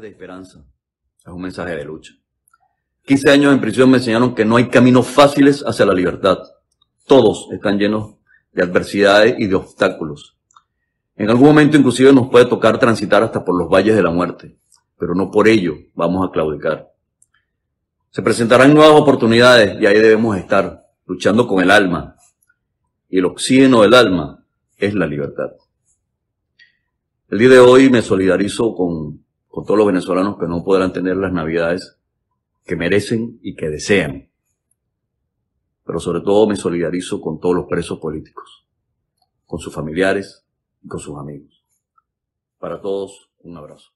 de esperanza, es un mensaje de lucha. 15 años en prisión me enseñaron que no hay caminos fáciles hacia la libertad. Todos están llenos de adversidades y de obstáculos. En algún momento inclusive nos puede tocar transitar hasta por los valles de la muerte, pero no por ello vamos a claudicar. Se presentarán nuevas oportunidades y ahí debemos estar, luchando con el alma. Y el oxígeno del alma es la libertad. El día de hoy me solidarizo con con todos los venezolanos que no podrán tener las navidades que merecen y que desean. Pero sobre todo me solidarizo con todos los presos políticos, con sus familiares y con sus amigos. Para todos, un abrazo.